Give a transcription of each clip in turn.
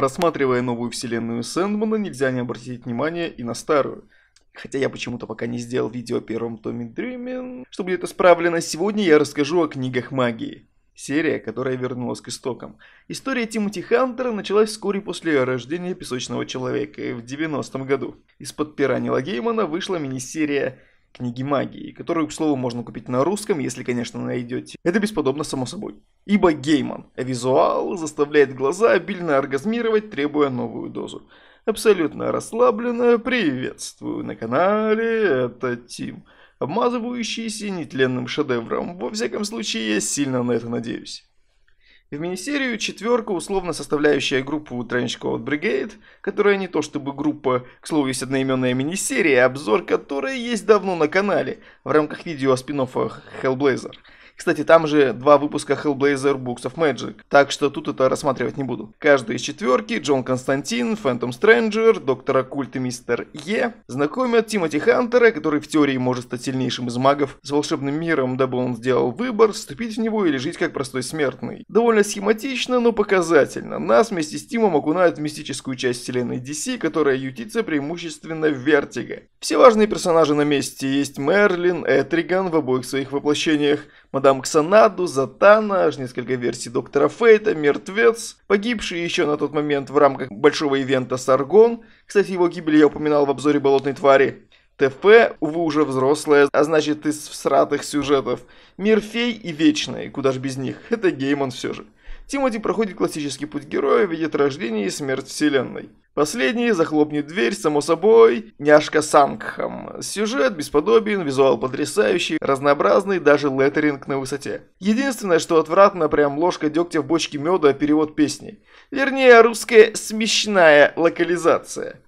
Рассматривая новую вселенную Сэндмана, нельзя не обратить внимание и на старую. Хотя я почему-то пока не сделал видео о первом томе Дримен. Что будет исправлено сегодня, я расскажу о книгах магии. Серия, которая вернулась к истокам. История Тимоти Хантера началась вскоре после рождения Песочного Человека в 90-м году. Из-под пера Нила Геймана вышла мини-серия книги магии, которую, к слову, можно купить на русском, если, конечно, найдете. Это бесподобно само собой. Ибо Гейман, визуал, заставляет глаза обильно оргазмировать, требуя новую дозу. Абсолютно расслабленно приветствую на канале, это Тим. Обмазывающийся нетленным шедевром, во всяком случае, я сильно на это надеюсь в мини-серию четверка, условно составляющая группу Trench Code Brigade, которая не то чтобы группа, к слову, есть одноименная мини-серия, обзор которой есть давно на канале в рамках видео о спин Hellblazer – кстати, там же два выпуска Hellblazer Books of Magic, так что тут это рассматривать не буду. Каждый из четверки, Джон Константин, Фэнтом Стрэнджер, Доктор Оккульт и Мистер Е, знакомят Тимоти Хантера, который в теории может стать сильнейшим из магов, с волшебным миром, дабы он сделал выбор, вступить в него или жить как простой смертный. Довольно схематично, но показательно. Нас вместе с Тимом окунают в мистическую часть вселенной DC, которая ютится преимущественно в Вертиго. Все важные персонажи на месте есть Мерлин, Этриган в обоих своих воплощениях, Мадам Мадам Ксанаду, Затана, аж несколько версий Доктора Фейта, Мертвец, погибший еще на тот момент в рамках большого ивента Саргон, кстати, его гибель я упоминал в обзоре «Болотной твари», ТФ, увы, уже взрослая, а значит из всратых сюжетов, Мир фей и Вечные, куда ж без них, это Геймон все же. Тимати проходит классический путь героя, видит рождение и смерть вселенной. Последний захлопнет дверь, само собой, няшка Сангхам. Сюжет бесподобен, визуал потрясающий, разнообразный, даже леттеринг на высоте. Единственное, что отвратно, прям ложка дегтя в бочке меда перевод песни. Вернее, русская смешная локализация.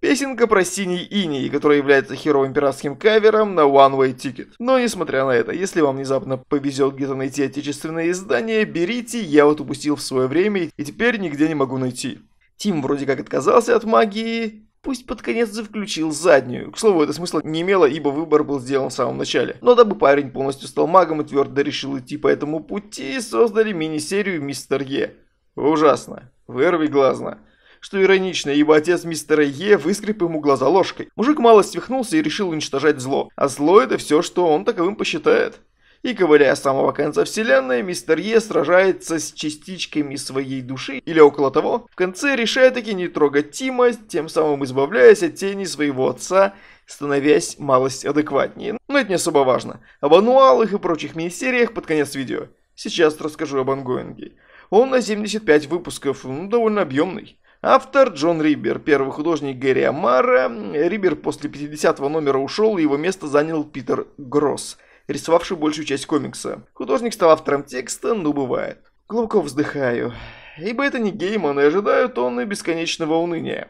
Песенка про синий иней, которая является херовым пиратским кавером на One Way Ticket. Но несмотря на это, если вам внезапно повезет где-то найти отечественное издание, берите, я вот упустил в свое время и теперь нигде не могу найти. Тим вроде как отказался от магии, пусть под конец заключил заднюю. К слову, это смысла не имело, ибо выбор был сделан в самом начале. Но дабы парень полностью стал магом и твердо решил идти по этому пути, создали мини-серию «Мистер Е». Ужасно. Вырви глазно что иронично, ибо отец мистера Е выскреб ему глаза ложкой. Мужик мало свихнулся и решил уничтожать зло, а зло это все, что он таковым посчитает. И ковыряя с самого конца вселенной, мистер Е сражается с частичками своей души или около того, в конце решая таки не трогать Тима, тем самым избавляясь от тени своего отца становясь малость адекватнее. Но это не особо важно. Об ануалах и прочих мини-сериях под конец видео. Сейчас расскажу об ангоинге. Он на 75 выпусков, ну, довольно объемный. Автор Джон Рибер, первый художник Гэри Амара. Рибер после 50-го номера ушел, его место занял Питер Гросс рисовавший большую часть комикса. Художник стал автором текста, ну бывает. Глубоко вздыхаю. Ибо это не Гейман, и ожидаю тонны бесконечного уныния.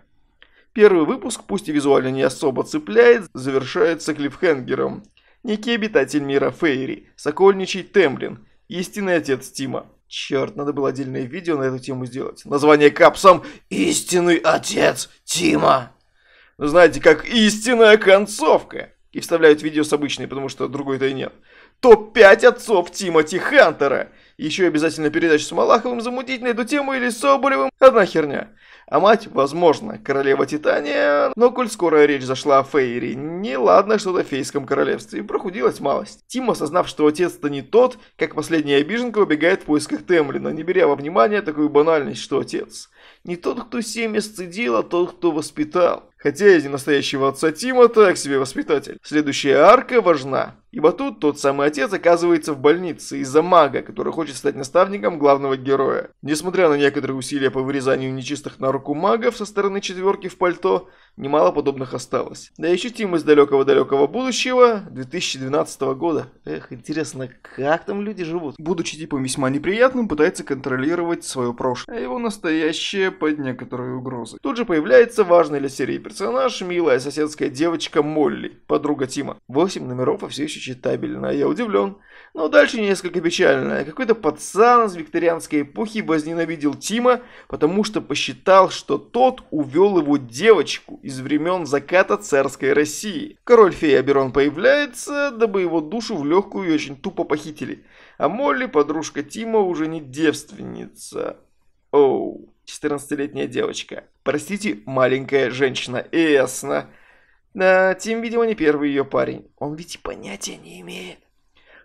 Первый выпуск, пусть и визуально не особо цепляет, завершается клиффхенгером. Некий обитатель мира Фейри, сокольничий Темблин, истинный отец Тима. Черт, надо было отдельное видео на эту тему сделать. Название капсом «Истинный отец Тима». Знаете, как истинная концовка и вставляют видео с обычной, потому что другой-то и нет. Топ-5 отцов Тимати Хантера. Еще обязательно передачу с Малаховым замутить на эту тему или Соболевым. Одна херня. А мать, возможно, королева Титания, но коль скоро речь зашла о Фейре, неладно что-то в фейском королевстве, и прохудилась малость. Тим, осознав, что отец-то не тот, как последняя обиженка убегает в поисках Темлина, не беря во внимание такую банальность, что отец – не тот, кто семя сцедил, а тот, кто воспитал. Хотя из ненастоящего отца Тима так себе воспитатель. Следующая арка важна, ибо тут тот самый отец оказывается в больнице из-за мага, который хочет стать наставником главного героя. Несмотря на некоторые усилия по вырезанию нечистых на руку магов со стороны четверки в пальто, немало подобных осталось. Да еще Тим из далекого-далекого будущего 2012 года. Эх, интересно, как там люди живут? Будучи типом весьма неприятным, пытается контролировать свое прошлое, а его настоящее под некоторые угрозы. Тут же появляется важный для серии персонаж, милая соседская девочка Молли, подруга Тима. 8 номеров, а все еще читабельно, я удивлен. Но дальше несколько печально. Какой-то пацан из викторианской эпохи возненавидел Тима, потому что посчитал, что тот увел его девочку из времен заката царской России. Король-фей Аберон появляется, дабы его душу в легкую и очень тупо похитили. А Молли, подружка Тима, уже не девственница. Оу, 14-летняя девочка. Простите, маленькая женщина, э, ясно. Да, Тим, видимо, не первый ее парень. Он ведь и понятия не имеет.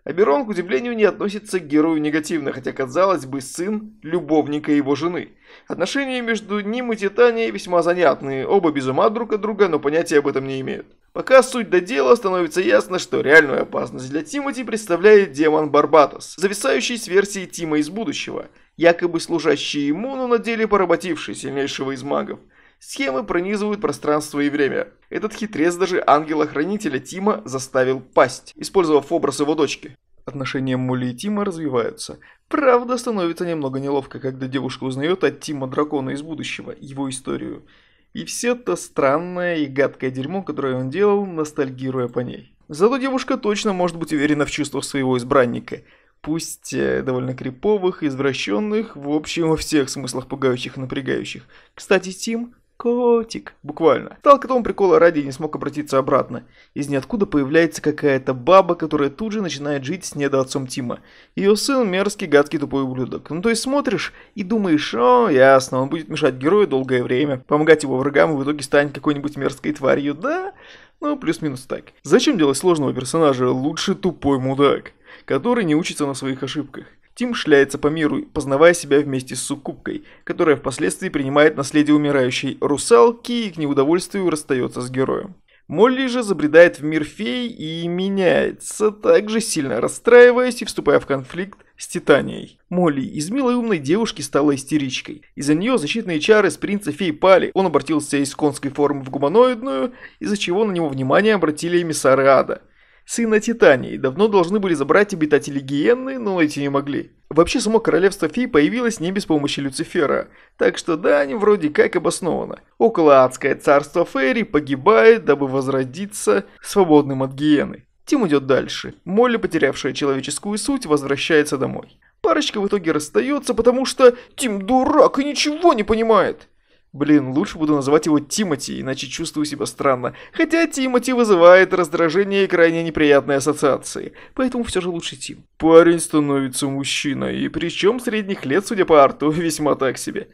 Аберон, к удивлению, не относится к герою негативно, хотя, казалось бы, сын любовника его жены. Отношения между ним и Титанией весьма занятные, оба без ума друг от друга, но понятия об этом не имеют. Пока суть до дела, становится ясно, что реальную опасность для Тимати представляет демон Барбатос, зависающий с версией Тима из будущего, якобы служащий ему, но на деле поработивший сильнейшего из магов. Схемы пронизывают пространство и время. Этот хитрец даже ангела-хранителя Тима заставил пасть, использовав образ его дочки. Отношения Мули и Тима развиваются. Правда, становится немного неловко, когда девушка узнает от Тима дракона из будущего, его историю. И все то странное и гадкое дерьмо, которое он делал, ностальгируя по ней. Зато девушка точно может быть уверена в чувствах своего избранника. Пусть э, довольно криповых, извращенных, в общем, во всех смыслах пугающих и напрягающих. Кстати, Тим котик, буквально. Стал этому прикола ради не смог обратиться обратно. Из ниоткуда появляется какая-то баба, которая тут же начинает жить с недоотцом Тима. Ее сын мерзкий, гадкий, тупой ублюдок. Ну то есть смотришь и думаешь, о, ясно, он будет мешать герою долгое время, помогать его врагам и в итоге станет какой-нибудь мерзкой тварью, да? Ну, плюс-минус так. Зачем делать сложного персонажа лучше тупой мудак, который не учится на своих ошибках? Тим шляется по миру, познавая себя вместе с суккубкой, которая впоследствии принимает наследие умирающей русалки и к неудовольствию расстается с героем. Молли же забредает в мир фей и меняется, также сильно расстраиваясь и вступая в конфликт с Титанией. Молли из милой умной девушки стала истеричкой. Из-за нее защитные чары с принца фей пали, он обратился из конской формы в гуманоидную, из-за чего на него внимание обратили эмиссары ада – Сына Титании давно должны были забрать обитатели Гиенны, но эти не могли. Вообще само королевство фей появилось не без помощи Люцифера, так что да, они вроде как обосновано. Около адское царство Фейри погибает, дабы возродиться свободным от Гиены. Тим идет дальше. Молли, потерявшая человеческую суть, возвращается домой. Парочка в итоге расстается, потому что Тим дурак и ничего не понимает. Блин, лучше буду называть его Тимати, иначе чувствую себя странно. Хотя Тимати вызывает раздражение и крайне неприятные ассоциации. Поэтому все же лучше Тим. Парень становится мужчиной, и причем средних лет, судя по арту, весьма так себе.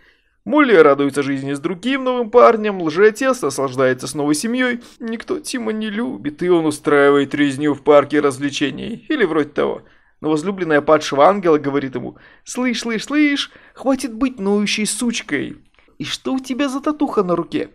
Молли радуется жизни с другим новым парнем, лжеотец наслаждается с новой семьей. Никто Тима не любит, и он устраивает резню в парке развлечений. Или вроде того. Но возлюбленная падшего ангела говорит ему «Слышь, слышь, слышь, хватит быть ноющей сучкой. «И что у тебя за татуха на руке?»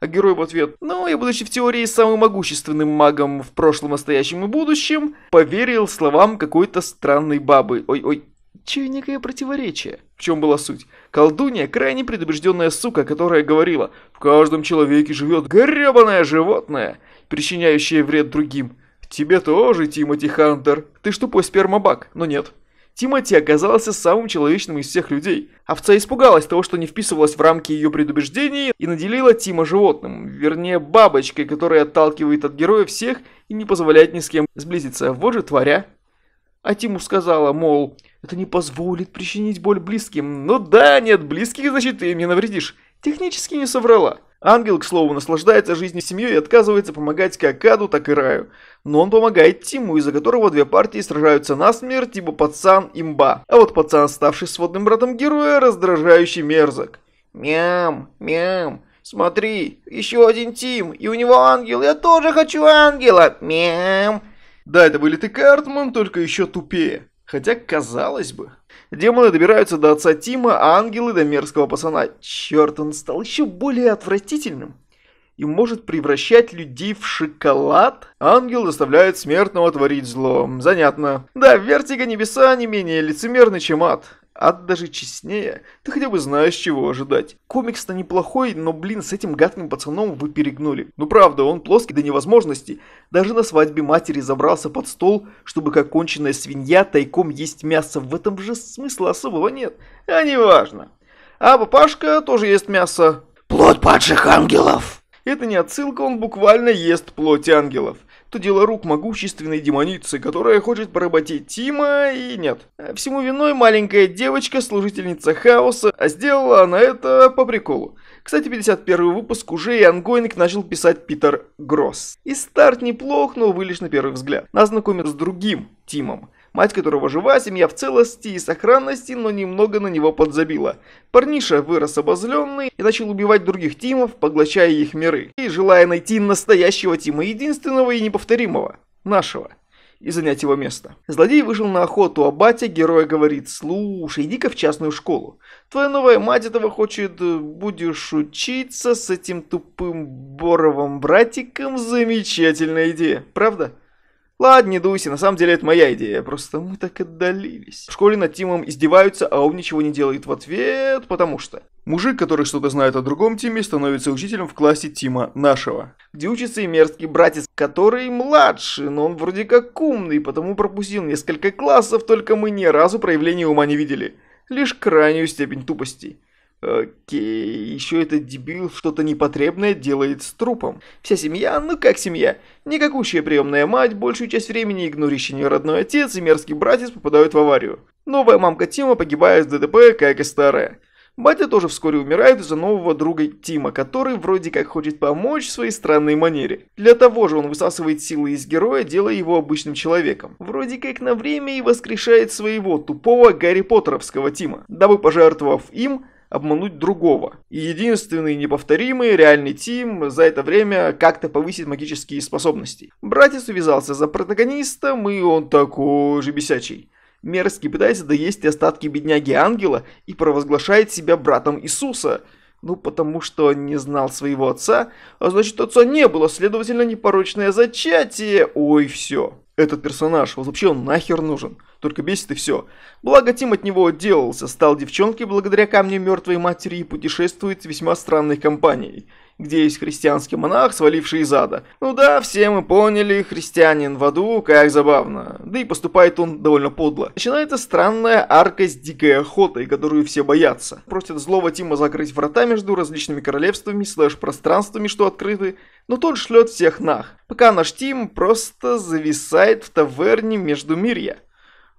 А герой в ответ, ну, я, будучи в теории самым могущественным магом в прошлом, настоящем и будущем, поверил словам какой-то странной бабы. Ой-ой, чье некое противоречие. В чем была суть? Колдунья – крайне предубежденная сука, которая говорила, в каждом человеке живет гребаное животное, причиняющее вред другим. Тебе тоже, Тимоти Хантер. Ты что, тупой спермобак, но нет. Тимати оказался самым человечным из всех людей. Овца испугалась того, что не вписывалась в рамки ее предубеждений и наделила Тима животным, вернее бабочкой, которая отталкивает от героя всех и не позволяет ни с кем сблизиться. Вот же тваря. А Тиму сказала, мол, это не позволит причинить боль близким. Ну да, нет близких, значит ты мне навредишь. Технически не соврала. Ангел, к слову, наслаждается жизнью семьей и отказывается помогать как Аду, так и Раю. Но он помогает Тиму, из-за которого две партии сражаются насмерть, Типа пацан имба. А вот пацан, ставший сводным братом героя, раздражающий мерзок. Мям, мям. Смотри, еще один Тим, и у него ангел, я тоже хочу ангела. Мям. Да, это были ты, Картман, только еще тупее. Хотя, казалось бы. Демоны добираются до отца Тима, а ангелы до мерзкого пацана. Черт, он стал еще более отвратительным. И может превращать людей в шоколад? Ангел заставляет смертного творить зло. Занятно. Да, вертига небеса не менее лицемерный, чем ад. А даже честнее, ты хотя бы знаешь, чего ожидать. Комикс-то неплохой, но, блин, с этим гадким пацаном вы перегнули. Ну правда, он плоский до невозможности. Даже на свадьбе матери забрался под стол, чтобы как конченная свинья тайком есть мясо. В этом же смысла особого нет. А неважно. А папашка тоже ест мясо. Плод падших ангелов. Это не отсылка, он буквально ест плоть ангелов то дело рук могущественной демоницы, которая хочет поработить Тима и нет. Э, всему виной маленькая девочка, служительница хаоса, а сделала она это по приколу. Кстати, 51 выпуск уже и ангойник начал писать Питер Гросс. И старт неплох, но вы лишь на первый взгляд. Нас знакомят с другим Тимом мать которого жива, семья в целости и сохранности, но немного на него подзабила. Парниша вырос обозленный и начал убивать других Тимов, поглощая их миры, и желая найти настоящего Тима, единственного и неповторимого, нашего и занять его место. Злодей вышел на охоту, а батя героя говорит, «Слушай, иди-ка в частную школу. Твоя новая мать этого хочет, э, будешь учиться с этим тупым Боровым братиком, замечательная идея, правда?» Ладно, не дуйся, на самом деле это моя идея, просто мы так отдалились. В школе над Тимом издеваются, а он ничего не делает в ответ, потому что... Мужик, который что-то знает о другом Тиме, становится учителем в классе Тима нашего. Где учится и мерзкий братец, который младше, но он вроде как умный, потому пропустил несколько классов, только мы ни разу проявления ума не видели. Лишь крайнюю степень тупости. Окей, еще этот дебил что-то непотребное делает с трупом. Вся семья, ну как семья, никакущая приемная мать, большую часть времени игнорящий ее родной отец и мерзкий братец попадают в аварию. Новая мамка Тима погибает в ДТП, как и старая. Батя тоже вскоре умирает из-за нового друга Тима, который вроде как хочет помочь в своей странной манере. Для того же он высасывает силы из героя, делая его обычным человеком. Вроде как на время и воскрешает своего тупого Гарри Поттеровского Тима, дабы пожертвовав им, обмануть другого. И единственный неповторимый реальный Тим за это время как-то повысит магические способности. Братец увязался за протагонистом, и он такой же бесячий. Мерзкий пытается доесть остатки бедняги-ангела и провозглашает себя братом Иисуса. Ну, потому что он не знал своего отца, а значит, отца не было, следовательно, непорочное зачатие. Ой, все. Этот персонаж вообще он нахер нужен, только бесит и все. Благо Тим от него отделался, стал девчонкой благодаря камню мертвой матери и путешествует с весьма странной компанией – где есть христианский монах, сваливший из ада. Ну да, все мы поняли, христианин в аду, как забавно. Да и поступает он довольно подло. Начинается странная арка с дикой охотой, которую все боятся. Просят злого Тима закрыть врата между различными королевствами, слэш-пространствами, что открыты, но тот шлет всех нах. Пока наш Тим просто зависает в таверне между мирья.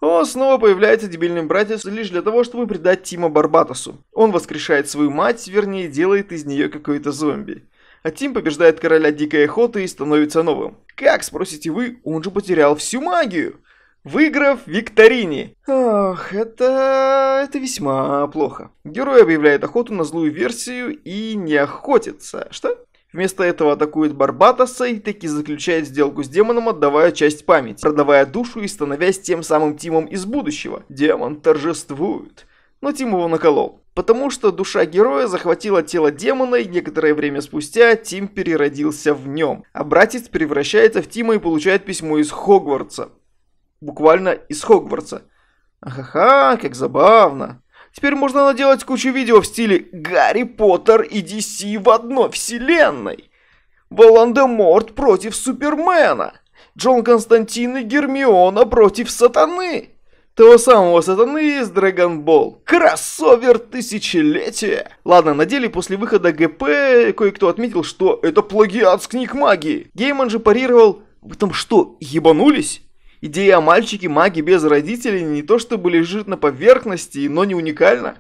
Он а снова появляется дебильным братец лишь для того, чтобы предать Тима Барбатосу. Он воскрешает свою мать, вернее, делает из нее какой-то зомби. А Тим побеждает короля дикой охоты и становится новым. Как, спросите вы, он же потерял всю магию, выиграв викторине. Ах, это... это весьма плохо. Герой объявляет охоту на злую версию и не охотится. Что? Вместо этого атакует Барбатаса и таки заключает сделку с демоном, отдавая часть памяти, продавая душу и становясь тем самым Тимом из будущего. Демон торжествует. Но Тим его наколол. Потому что душа героя захватила тело демона, и некоторое время спустя Тим переродился в нем. А братец превращается в Тима и получает письмо из Хогвартса. Буквально из Хогвартса. Ахаха, как забавно. Теперь можно наделать кучу видео в стиле «Гарри Поттер и DC в одной вселенной». «Волан-де-Морт против Супермена». «Джон Константин и Гермиона против Сатаны». Того самого Сатаны из Dragon Ball. Кроссовер тысячелетия. Ладно, на деле после выхода ГП кое-кто отметил, что это плагиат с книг магии. Гейман же парировал, вы там что, ебанулись? Идея о мальчике-маге без родителей не то чтобы лежит на поверхности, но не уникальна.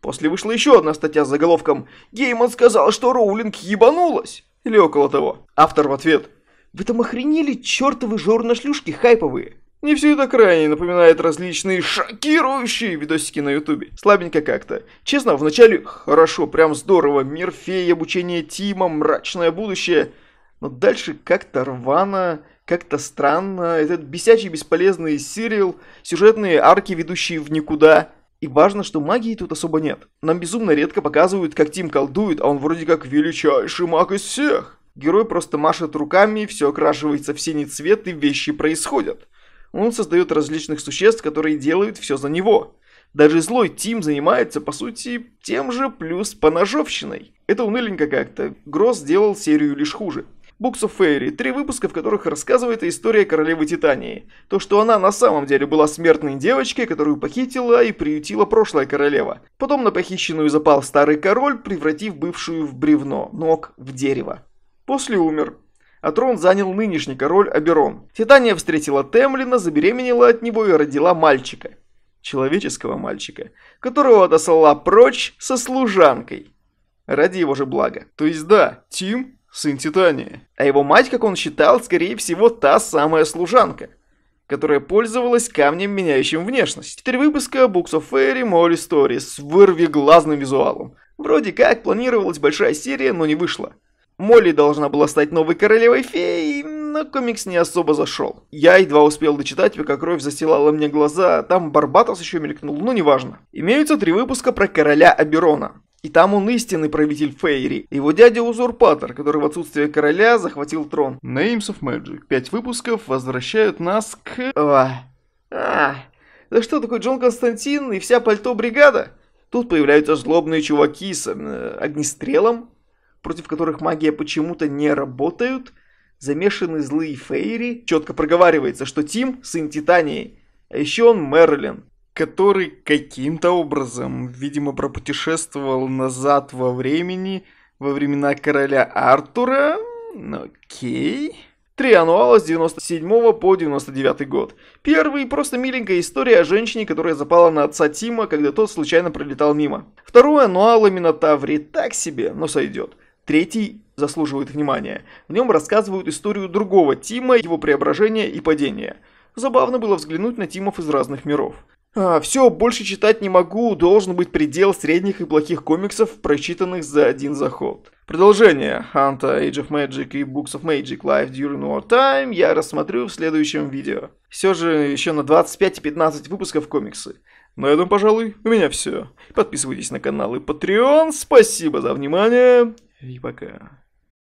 После вышла еще одна статья с заголовком «Гейман сказал, что Роулинг ебанулась» или около того. Автор в ответ «Вы там охренели, чертовы жорношлюшки хайповые!» Не все это крайне напоминает различные шокирующие видосики на ютубе. Слабенько как-то. Честно, вначале хорошо, прям здорово. Мир фей, обучение Тима, мрачное будущее. Но дальше как-то рвано как-то странно. Этот бесячий, бесполезный сериал, сюжетные арки, ведущие в никуда. И важно, что магии тут особо нет. Нам безумно редко показывают, как Тим колдует, а он вроде как величайший маг из всех. Герой просто машет руками, все окрашивается в синий цвет и вещи происходят. Он создает различных существ, которые делают все за него. Даже злой Тим занимается, по сути, тем же плюс поножовщиной. Это уныленько как-то. Гросс сделал серию лишь хуже. Books of Fairy, три выпуска, в которых рассказывается история королевы Титании. То, что она на самом деле была смертной девочкой, которую похитила и приютила прошлая королева. Потом на похищенную запал старый король, превратив бывшую в бревно, ног в дерево. После умер, а трон занял нынешний король Аберон. Титания встретила Темлина, забеременела от него и родила мальчика. Человеческого мальчика, которого отослала прочь со служанкой. Ради его же блага. То есть да, Тим сын Титании. А его мать, как он считал, скорее всего, та самая служанка, которая пользовалась камнем, меняющим внешность. Четыре выпуска Books of Fairy More Stories с вырвиглазным визуалом. Вроде как планировалась большая серия, но не вышла. Молли должна была стать новой королевой феей, но комикс не особо зашел. Я едва успел дочитать, пока кровь застилала мне глаза, а там Барбатос еще мелькнул, но ну, неважно. Имеются три выпуска про короля Аберона. И там он истинный правитель Фейри. Его дядя Узурпатор, который в отсутствие короля захватил трон. Names of Magic. Пять выпусков возвращают нас к... О. А. Да что такое Джон Константин и вся пальто-бригада? Тут появляются злобные чуваки с э, огнестрелом, против которых магия почему-то не работают. Замешаны злые Фейри. Четко проговаривается, что Тим сын Титании. А еще он Мерлин который каким-то образом, видимо, пропутешествовал назад во времени, во времена короля Артура. Окей. Три ануала с 97 по 99 год. Первый – просто миленькая история о женщине, которая запала на отца Тима, когда тот случайно пролетал мимо. Второй – Ануала Минотаври, так себе, но сойдет. Третий заслуживает внимания. В нем рассказывают историю другого Тима, его преображения и падения. Забавно было взглянуть на Тимов из разных миров. А, все, больше читать не могу, должен быть предел средних и плохих комиксов, прочитанных за один заход. Продолжение Ханта, Age of Magic и Books of Magic Live During War Time я рассмотрю в следующем видео. Все же еще на 25 и 15 выпусков комиксы. На этом, пожалуй, у меня все. Подписывайтесь на канал и Patreon. Спасибо за внимание и пока.